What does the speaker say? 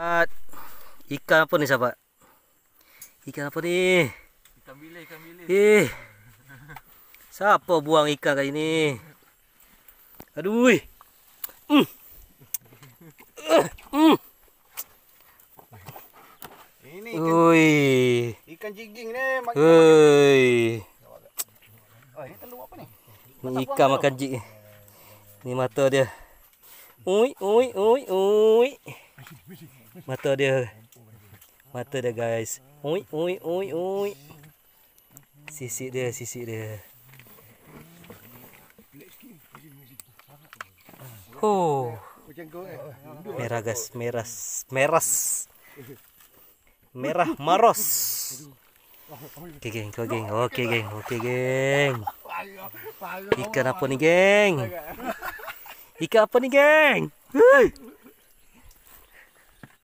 Sahabat Ikan apa ni sahabat Ikan apa ni Ikan bila ikan bila Eh Siapa buang ikan kali ni Aduh Hmm eh, Hmm. Ini ikan, ikan jigging ni. Hei. Oh, ini telur apa ni? Ini ikan makan jig. Ni mata dia. Ui, ui, ui, ui. Mata dia. Mata dia guys. Oi, oi, oi, oi. Sisi dia, sisi dia. Oh. Merah gas, meras, meras. Merah maros. Okay geng, kau geng. Okay geng, okay geng. Ikan apa ni geng? Ikan apa ni geng? Hei.